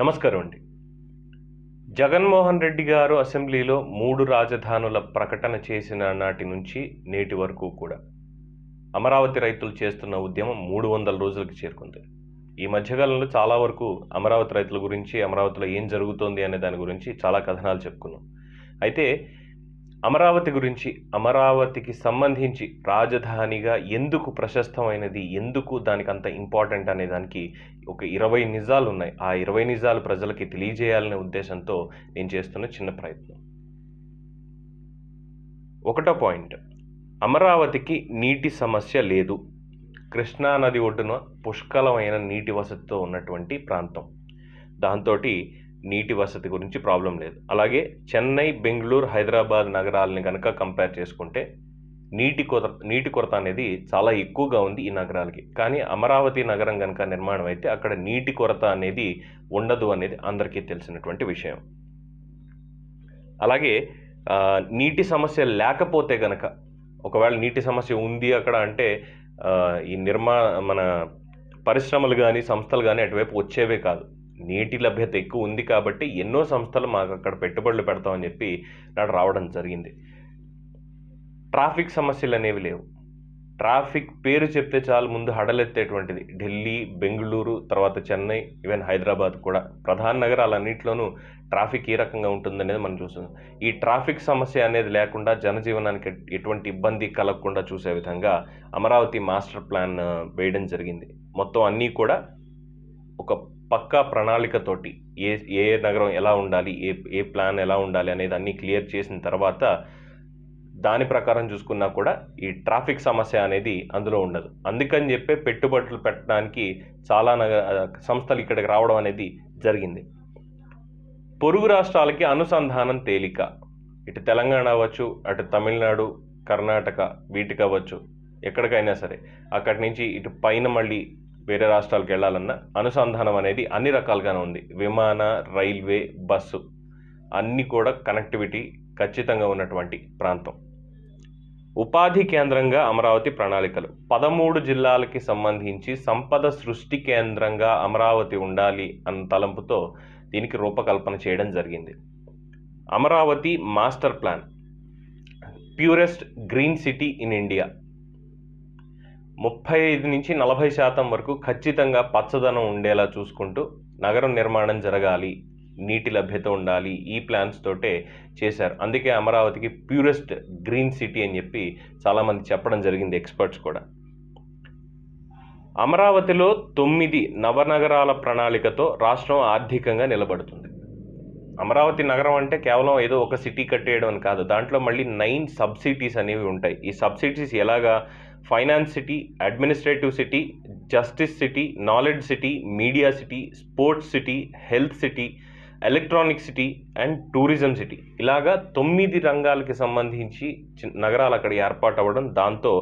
నమస్కారం అండి జగన్మోహన్ రెడ్డి గారు అసెంబ్లీలో మూడు రాజధానుల ప్రకటన చేసిన నాటి నుంచి నేటి వరకు కూడా అమరావతి రైతులు చేస్తున్న ఉద్యమం మూడు వందల రోజులకు చేరుకుంది ఈ మధ్యకాలంలో చాలా వరకు అమరావతి రైతుల గురించి అమరావతిలో ఏం జరుగుతోంది అనే దాని గురించి చాలా కథనాలు చెప్పుకున్నాం అయితే అమరావతి గురించి అమరావతికి సంబంధించి రాజధానిగా ఎందుకు ప్రశస్తమైనది ఎందుకు దానికి అంత ఇంపార్టెంట్ అనే దానికి ఒక ఇరవై నిజాలు ఉన్నాయి ఆ ఇరవై నిజాలు ప్రజలకి తెలియజేయాలనే ఉద్దేశంతో నేను చేస్తున్న చిన్న ప్రయత్నం ఒకటో పాయింట్ అమరావతికి నీటి సమస్య లేదు కృష్ణా నది ఒడ్డున పుష్కలమైన నీటి వసతితో ఉన్నటువంటి ప్రాంతం దాంతో నీటి వసతి గురించి ప్రాబ్లం లేదు అలాగే చెన్నై బెంగళూరు హైదరాబాద్ నగరాలని కనుక కంపేర్ చేసుకుంటే నీటి కొరత నీటి కొరత అనేది చాలా ఎక్కువగా ఉంది ఈ నగరాలకి కానీ అమరావతి నగరం కనుక నిర్మాణం అయితే అక్కడ నీటి కొరత అనేది ఉండదు అనేది అందరికీ తెలిసినటువంటి విషయం అలాగే నీటి సమస్య లేకపోతే కనుక ఒకవేళ నీటి సమస్య ఉంది అక్కడ అంటే ఈ నిర్మా మన పరిశ్రమలు కానీ సంస్థలు కానీ అటువైపు వచ్చేవే కాదు నీటి లభ్యత ఎక్కువ ఉంది కాబట్టి ఎన్నో సంస్థలు మాకు అక్కడ పెట్టుబడులు పెడతామని చెప్పి నాడు రావడం జరిగింది ట్రాఫిక్ సమస్యలు అనేవి లేవు ట్రాఫిక్ పేరు చెప్తే చాలు ముందు హడలెత్తేటువంటిది ఢిల్లీ బెంగళూరు తర్వాత చెన్నై ఈవెన్ హైదరాబాద్ కూడా ప్రధాన నగరాలన్నింటిలోనూ ట్రాఫిక్ ఏ రకంగా ఉంటుందనేది మనం చూస్తున్నాం ఈ ట్రాఫిక్ సమస్య అనేది లేకుండా జనజీవనానికి ఎటువంటి ఇబ్బంది కలగకుండా చూసే విధంగా అమరావతి మాస్టర్ ప్లాన్ వేయడం జరిగింది మొత్తం అన్నీ కూడా ఒక పక్కా ప్రణాళికతోటి ఏ ఏ నగరం ఎలా ఉండాలి ఏ ఏ ప్లాన్ ఎలా ఉండాలి అనేది అన్నీ క్లియర్ చేసిన తర్వాత దాని ప్రకారం చూసుకున్నా కూడా ఈ ట్రాఫిక్ సమస్య అనేది అందులో ఉండదు అందుకని చెప్పే పెట్టుబడులు పెట్టడానికి చాలా నగర సంస్థలు ఇక్కడికి రావడం అనేది జరిగింది పొరుగు రాష్ట్రాలకి అనుసంధానం తేలిక ఇటు తెలంగాణ అవ్వచ్చు అటు తమిళనాడు కర్ణాటక వీటికి అవ్వచ్చు ఎక్కడికైనా సరే అక్కడి నుంచి ఇటు పైన మళ్ళీ వేరే రాష్ట్రాలకు వెళ్ళాలన్నా అనుసంధానం అనేది అన్ని రకాలుగానే ఉంది విమాన రైల్వే బస్సు అన్నీ కూడా కనెక్టివిటీ ఖచ్చితంగా ఉన్నటువంటి ప్రాంతం ఉపాధి కేంద్రంగా అమరావతి ప్రణాళికలు పదమూడు జిల్లాలకి సంబంధించి సంపద సృష్టి కేంద్రంగా అమరావతి ఉండాలి అన్న తలంపుతో దీనికి రూపకల్పన చేయడం జరిగింది Amaravati master plan purest green city in India ముప్పై ఐదు నుంచి నలభై శాతం వరకు ఖచ్చితంగా పచ్చదనం ఉండేలా చూసుకుంటూ నగరం నిర్మాణం జరగాలి నీటి లభ్యత ఉండాలి ఈ ప్లాన్స్ తోటే చేశారు అందుకే అమరావతికి ప్యూరెస్ట్ గ్రీన్ సిటీ అని చెప్పి చాలామంది చెప్పడం జరిగింది ఎక్స్పర్ట్స్ కూడా అమరావతిలో తొమ్మిది నవనగరాల ప్రణాళికతో రాష్ట్రం ఆర్థికంగా నిలబడుతుంది అమరావతి నగరం అంటే కేవలం ఏదో ఒక సిటీ కట్టేయడం అని కాదు దాంట్లో మళ్ళీ నైన్ సబ్సిడీస్ అనేవి ఉంటాయి ఈ సబ్సిడీస్ ఎలాగా finance city administrative city justice city knowledge city media city sports city health city electronic city and tourism city ఇలాగా తొమ్మిది రంగాలకి సంబంధించి నగరాలు అక్కడ ఏర్పాటు అవ్వడం దాంతో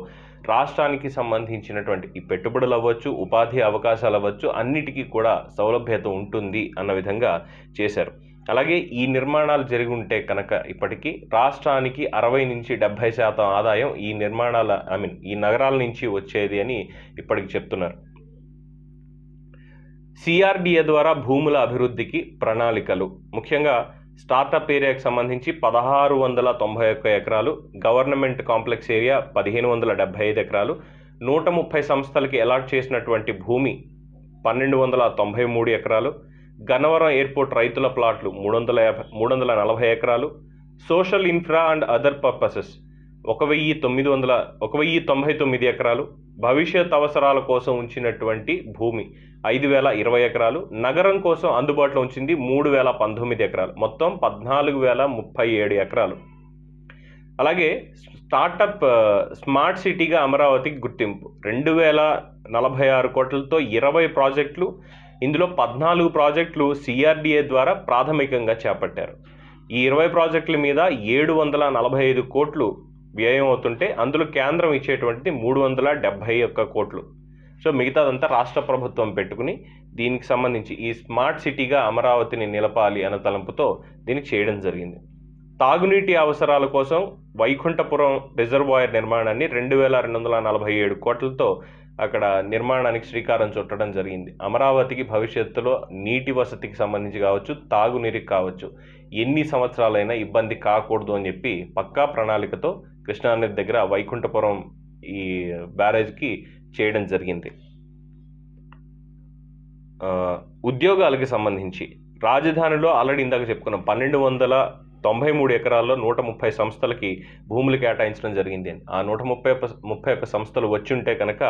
రాష్ట్రానికి సంబంధించినటువంటి ఈ పెట్టుబడులు అవ్వచ్చు ఉపాధి అవకాశాలు అవ్వచ్చు అన్నిటికీ కూడా సౌలభ్యత ఉంటుంది అన్న విధంగా చేశారు అలాగే ఈ నిర్మాణాలు జరిగి ఉంటే కనుక ఇప్పటికీ రాష్ట్రానికి అరవై నుంచి డెబ్బై శాతం ఆదాయం ఈ నిర్మాణాల ఐ మీన్ ఈ నగరాల నుంచి వచ్చేది అని ఇప్పటికి చెప్తున్నారు సిఆర్డిఏ ద్వారా భూముల అభివృద్ధికి ప్రణాళికలు ముఖ్యంగా స్టార్టప్ ఏరియాకి సంబంధించి పదహారు వందల తొంభై ఒక్క ఎకరాలు గవర్నమెంట్ కాంప్లెక్స్ ఏరియా పదిహేను వందల డెబ్బై ఐదు ఎకరాలు నూట ముప్పై సంస్థలకి అలాట్ చేసినటువంటి భూమి పన్నెండు వందల తొంభై మూడు ఎకరాలు గన్నవరం ఎయిర్పోర్ట్ రైతుల ప్లాట్లు మూడు వందల యాభై మూడు వందల నలభై ఎకరాలు social infra and other purposes ఒక వెయ్యి తొమ్మిది వందల ఒక వెయ్యి తొంభై తొమ్మిది ఎకరాలు భవిష్యత్ అవసరాల కోసం ఉంచినటువంటి భూమి ఐదు వేల ఇరవై ఎకరాలు నగరం కోసం అందుబాటులో ఉంచింది మూడు వేల పంతొమ్మిది ఎకరాలు మొత్తం పద్నాలుగు వేల ముప్పై ఏడు ఎకరాలు అలాగే స్టార్టప్ స్మార్ట్ సిటీగా అమరావతికి గుర్తింపు రెండు వేల నలభై ఆరు కోట్లతో ఇరవై ప్రాజెక్టులు ఇందులో పద్నాలుగు ప్రాజెక్టులు సిఆర్డిఏ ద్వారా ప్రాథమికంగా చేపట్టారు ఈ ఇరవై ప్రాజెక్టుల మీద ఏడు వందల నలభై ఐదు కోట్లు వ్యయం అవుతుంటే అందులో కేంద్రం ఇచ్చేటువంటిది మూడు వందల డెబ్భై ఒక్క కోట్లు సో మిగతాదంతా రాష్ట్ర ప్రభుత్వం పెట్టుకుని దీనికి సంబంధించి ఈ స్మార్ట్ సిటీగా అమరావతిని నిలపాలి అన్న తలంపుతో దీనికి చేయడం జరిగింది తాగునీటి అవసరాల కోసం వైకుంఠపురం రిజర్వాయర్ నిర్మాణాన్ని రెండు వేల రెండు వందల నలభై ఏడు కోట్లతో అక్కడ నిర్మాణానికి శ్రీకారం చుట్టడం జరిగింది అమరావతికి భవిష్యత్తులో నీటి వసతికి సంబంధించి కావచ్చు తాగునీరుకి కావచ్చు ఎన్ని సంవత్సరాలైనా ఇబ్బంది కాకూడదు అని చెప్పి పక్కా ప్రణాళికతో కృష్ణానది దగ్గర వైకుంఠపురం ఈ బ్యారేజ్కి చేయడం జరిగింది ఉద్యోగాలకి సంబంధించి రాజధానిలో ఆల్రెడీ ఇందాక చెప్పుకున్నాం పన్నెండు వందల తొంభై మూడు ఎకరాల్లో నూట ముప్పై సంస్థలకి భూములు కేటాయించడం జరిగింది ఆ నూట ముప్పై ముప్పై ఒక్క సంస్థలు ఉంటే కనుక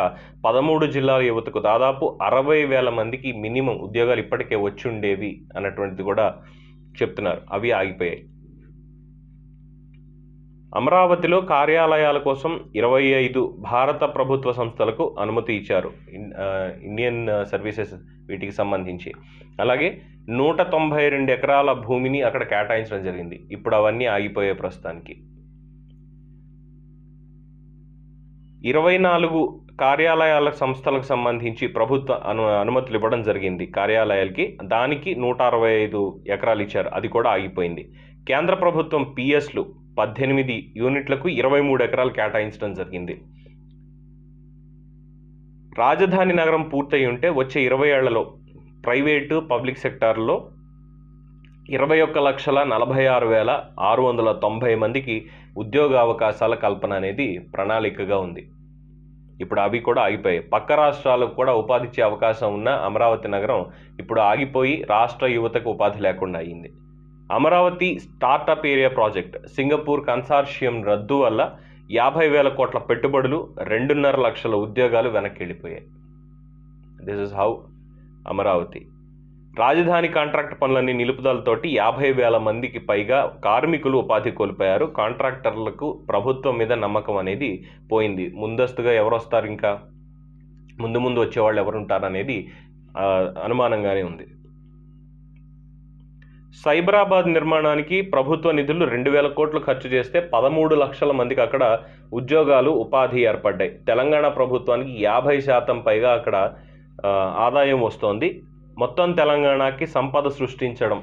పదమూడు జిల్లాల యువతకు దాదాపు అరవై వేల మందికి మినిమం ఉద్యోగాలు ఇప్పటికే వచ్చి ఉండేవి అన్నటువంటిది కూడా చెప్తున్నారు అవి ఆగిపోయాయి అమరావతిలో కార్యాలయాల కోసం ఇరవై ఐదు భారత ప్రభుత్వ సంస్థలకు అనుమతి ఇచ్చారు ఇండియన్ సర్వీసెస్ వీటికి సంబంధించి అలాగే నూట తొంభై రెండు ఎకరాల భూమిని అక్కడ కేటాయించడం జరిగింది ఇప్పుడు అవన్నీ ఆగిపోయే ప్రస్తుతానికి ఇరవై నాలుగు కార్యాలయాల సంస్థలకు సంబంధించి ప్రభుత్వ అను అనుమతులు ఇవ్వడం జరిగింది కార్యాలయాలకి దానికి నూట అరవై ఐదు ఎకరాలు ఇచ్చారు అది కూడా ఆగిపోయింది కేంద్ర ప్రభుత్వం పిఎస్లు పద్దెనిమిది యూనిట్లకు ఇరవై మూడు ఎకరాలు కేటాయించడం జరిగింది రాజధాని నగరం పూర్తయి ఉంటే వచ్చే ఇరవై ఏళ్లలో ప్రైవేటు పబ్లిక్ సెక్టార్లో ఇరవై ఒక్క లక్షల నలభై ఆరు వేల ఆరు వందల తొంభై మందికి ఉద్యోగ అవకాశాల కల్పన అనేది ప్రణాళికగా ఉంది ఇప్పుడు అవి కూడా ఆగిపోయాయి పక్క రాష్ట్రాలకు కూడా ఉపాధి ఇచ్చే అవకాశం ఉన్న అమరావతి నగరం ఇప్పుడు ఆగిపోయి రాష్ట్ర యువతకు ఉపాధి లేకుండా అయింది Amaravati startup area project Singapore consortium రద్దు వల్ల యాభై వేల కోట్ల పెట్టుబడులు రెండున్నర లక్షల ఉద్యోగాలు వెనక్కి వెళ్ళిపోయాయి దిస్ ఇస్ హౌ అమరావతి రాజధాని కాంట్రాక్ట్ పనులన్నీ నిలుపుదలతోటి యాభై వేల మందికి పైగా కార్మికులు ఉపాధి కోల్పోయారు కాంట్రాక్టర్లకు ప్రభుత్వం మీద నమ్మకం అనేది పోయింది ముందస్తుగా ఎవరొస్తారు ఇంకా ముందు ముందు వచ్చేవాళ్ళు అనేది అనుమానంగానే ఉంది సైబరాబాద్ నిర్మాణానికి ప్రభుత్వ నిధులు రెండు వేల కోట్లు ఖర్చు చేస్తే పదమూడు లక్షల మందికి అక్కడ ఉద్యోగాలు ఉపాధి ఏర్పడ్డాయి తెలంగాణ ప్రభుత్వానికి యాభై శాతం పైగా అక్కడ ఆదాయం వస్తోంది మొత్తం తెలంగాణకి సంపద సృష్టించడం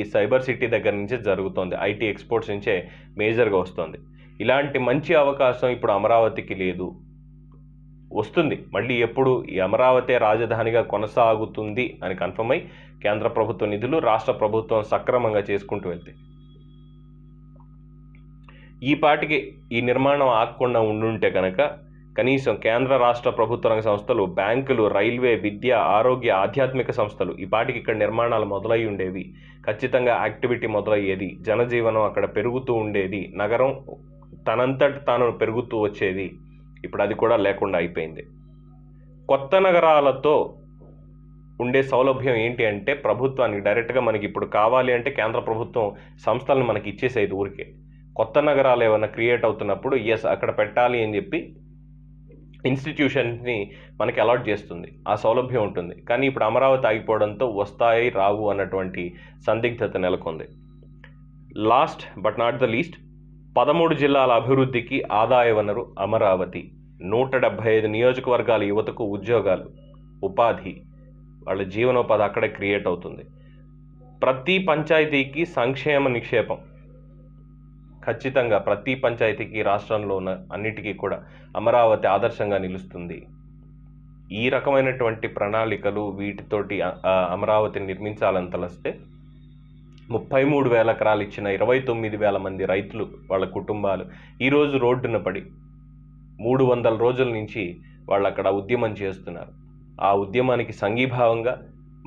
ఈ సైబర్ సిటీ దగ్గర నుంచే జరుగుతోంది ఐటీ ఎక్స్పోర్ట్స్ నుంచే మేజర్గా వస్తుంది ఇలాంటి మంచి అవకాశం ఇప్పుడు అమరావతికి లేదు వస్తుంది మళ్ళీ ఎప్పుడు ఈ అమరావతి రాజధానిగా కొనసాగుతుంది అని కన్ఫర్మ్ అయి కేంద్ర ప్రభుత్వ నిధులు రాష్ట్ర ప్రభుత్వం సక్రమంగా చేసుకుంటూ వెళ్తే ఈ పాటికి ఈ నిర్మాణం ఆగకుండా ఉండుంటే కనుక కనీసం కేంద్ర రాష్ట్ర ప్రభుత్వ రంగ సంస్థలు బ్యాంకులు రైల్వే విద్య ఆరోగ్య ఆధ్యాత్మిక సంస్థలు ఈ పాటికి ఇక్కడ నిర్మాణాలు మొదలై ఉండేవి ఖచ్చితంగా యాక్టివిటీ మొదలయ్యేది జనజీవనం అక్కడ పెరుగుతూ ఉండేది నగరం తనంతట తాను పెరుగుతూ వచ్చేది ఇప్పుడు అది కూడా లేకుండా అయిపోయింది కొత్త నగరాలతో ఉండే సౌలభ్యం ఏంటి అంటే ప్రభుత్వానికి డైరెక్ట్గా మనకి ఇప్పుడు కావాలి అంటే కేంద్ర ప్రభుత్వం సంస్థలను మనకి ఇచ్చేసేది ఊరికే కొత్త నగరాలు ఏమైనా క్రియేట్ అవుతున్నప్పుడు ఎస్ అక్కడ పెట్టాలి అని చెప్పి ఇన్స్టిట్యూషన్ని మనకి అలాట్ చేస్తుంది ఆ సౌలభ్యం ఉంటుంది కానీ ఇప్పుడు అమరావతి ఆగిపోవడంతో వస్తాయి రావు అన్నటువంటి సందిగ్ధత నెలకొంది last but not the least పదమూడు జిల్లాల అభివృద్ధికి ఆదాయ వనరు అమరావతి నూట డెబ్భై ఐదు నియోజకవర్గాల యువతకు ఉద్యోగాలు ఉపాధి వాళ్ళ జీవనోపాధి అక్కడే క్రియేట్ అవుతుంది ప్రతి పంచాయతీకి సంక్షేమ నిక్షేపం ఖచ్చితంగా ప్రతి పంచాయతీకి రాష్ట్రంలో ఉన్న అన్నిటికీ కూడా అమరావతి ఆదర్శంగా నిలుస్తుంది ఈ రకమైనటువంటి ప్రణాళికలు వీటితోటి అమరావతిని నిర్మించాలని తలస్తే ముప్పై మూడు వేల ఎకరాలు ఇచ్చిన ఇరవై తొమ్మిది వేల మంది రైతులు వాళ్ళ కుటుంబాలు ఈరోజు రోడ్డున పడి మూడు వందల రోజుల నుంచి వాళ్ళు అక్కడ ఉద్యమం చేస్తున్నారు ఆ ఉద్యమానికి సంఘీభావంగా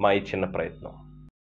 మా ఈ చిన్న ప్రయత్నం